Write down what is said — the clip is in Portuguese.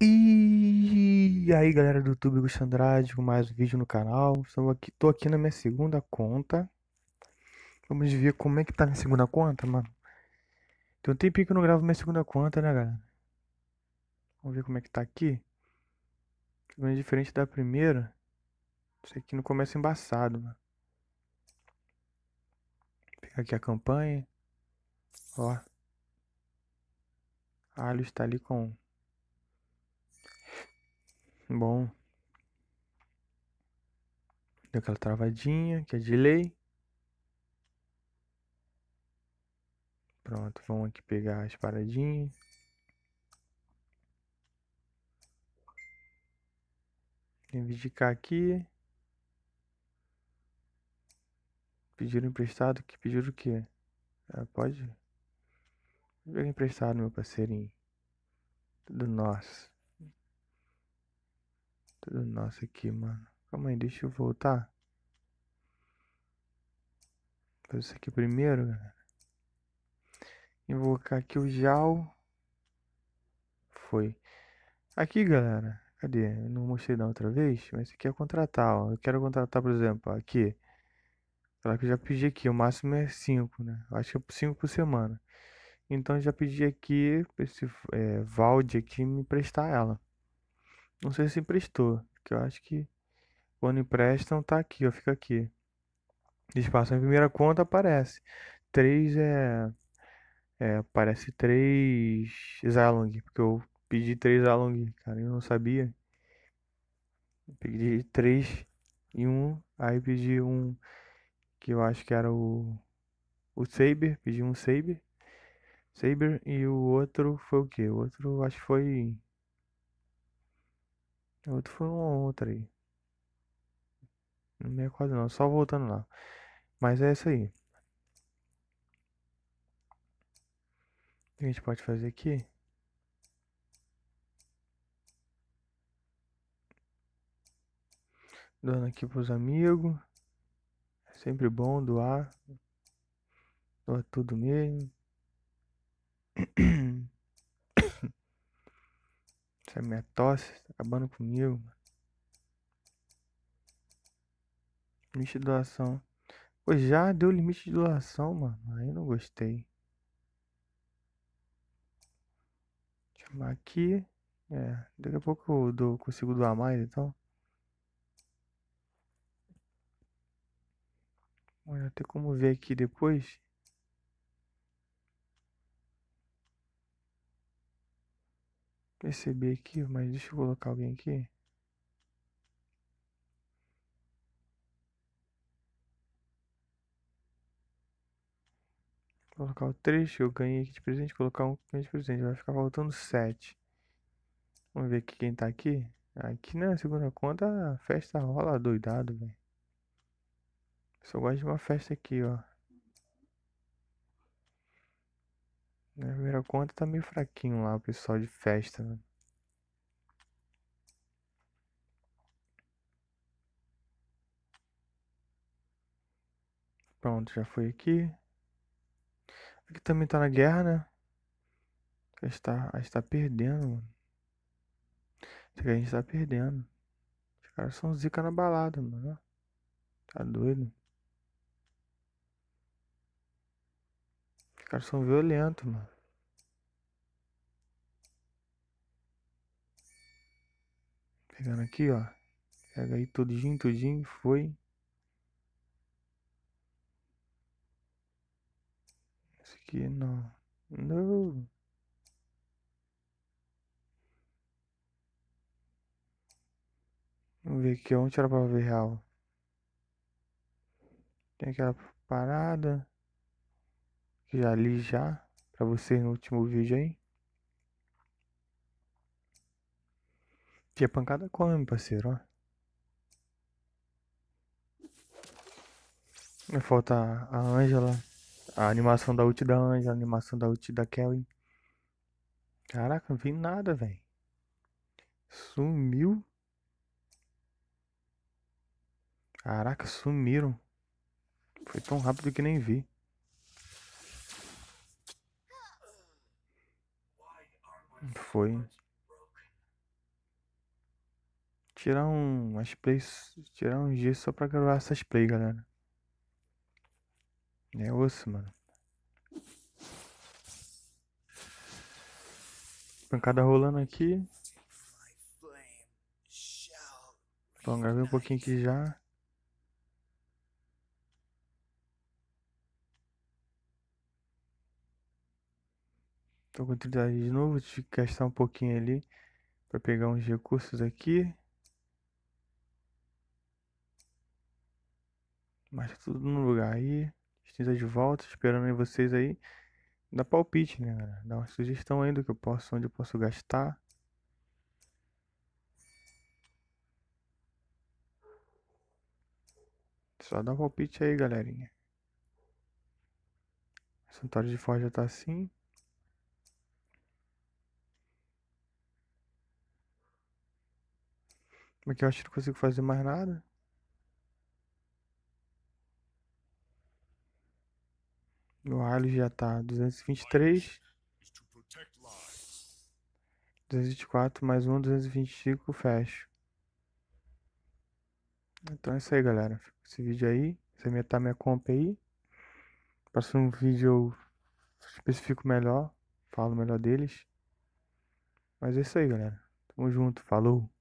E aí galera do YouTube, Gustavo Andrade com mais um vídeo no canal. Estou aqui, tô aqui na minha segunda conta. Vamos ver como é que tá minha segunda conta, mano. Tem um tempinho que eu não gravo minha segunda conta, né, galera? Vamos ver como é que tá aqui. É diferente da primeira. Isso aqui no começo é embaçado, mano. Vou pegar aqui a campanha. Ó. Alho está ali com. Bom. Deu aquela travadinha, que é delay. Pronto, vamos aqui pegar as paradinhas. Reivindicar aqui. Pediram emprestado, que pediram o quê? É, pode? Joguei emprestado, meu parceirinho. Tudo nosso. Tudo nosso aqui, mano. Calma aí, deixa eu voltar. Fazer isso aqui primeiro, galera. Invocar aqui o Jal. Foi. Aqui, galera. Cadê? Eu não mostrei da outra vez, mas aqui é contratar, ó. Eu quero contratar, por exemplo, aqui. Será que eu já pedi aqui? O máximo é 5, né? Eu acho que é 5 por semana. Então já pedi aqui pra esse é, Valde aqui me emprestar ela. Não sei se emprestou, que eu acho que quando emprestam tá aqui, ó, fica aqui. Espaço em primeira conta aparece. 3 é, é aparece 3 Zalong, porque eu pedi 3 Zalong, cara, eu não sabia. Eu pedi 3 e 1, um, aí pedi um que eu acho que era o o Saber, pedi um Saber. Saber e o outro foi o que? O outro acho que foi. O outro foi um outro aí. Não me recordo não, só voltando lá. Mas é isso aí. O que a gente pode fazer aqui? Dando aqui pros amigos. É sempre bom doar. Doar tudo mesmo. Essa minha tosse tá acabando comigo. Limite de doação. Pô, já deu limite de doação, mano. Aí não gostei. Chamar aqui. É, daqui a pouco eu consigo doar mais, então. Olha, tem como ver aqui depois. perceber aqui, mas deixa eu colocar alguém aqui. Colocar o trecho que eu ganhei aqui de presente, colocar um de presente, vai ficar faltando 7. Vamos ver aqui quem tá aqui. Aqui na segunda conta a festa rola doidado, velho. Só gosto de uma festa aqui, ó. Na primeira conta tá meio fraquinho lá o pessoal de festa, né? Pronto, já foi aqui. Aqui também tá na guerra, né? A gente tá, a gente tá perdendo, mano. Acho que a gente tá perdendo. Os caras são zica na balada, mano. Tá doido. caras são violentos, mano. Pegando aqui, ó. Pega aí tudinho, tudinho, foi. Esse aqui não. Não. Vamos ver aqui, onde era pra ver real. Tem aquela parada já li já para vocês no último vídeo aí. Que a é pancada come, parceiro, ó. Vai falta a Angela, a animação da ult da Angela, a animação da ult da Kelly. Caraca, não vi nada, velho. Sumiu. Caraca, sumiram. Foi tão rápido que nem vi. Foi. Tirar um, as plays, tirar uns dias só pra gravar essas plays, galera. É osso, mano. Pancada rolando aqui. Bom, gravei um pouquinho aqui já. com utilidade de novo de gastar um pouquinho ali para pegar uns recursos aqui. Mas tá tudo no lugar aí. Estou tá de volta, esperando aí vocês aí. Dá palpite, né, galera? Dá uma sugestão aí do que eu posso, onde eu posso gastar. Só dá um palpite aí, galerinha. O santuário de forja tá assim. Como é que eu acho que não consigo fazer mais nada? O alho já tá 223. 224 mais um, 225, fecho. Então é isso aí, galera. Esse vídeo aí. Essa é minha, tá minha comp aí. Próximo vídeo eu especifico melhor. Falo melhor deles. Mas é isso aí, galera. Tamo junto. Falou.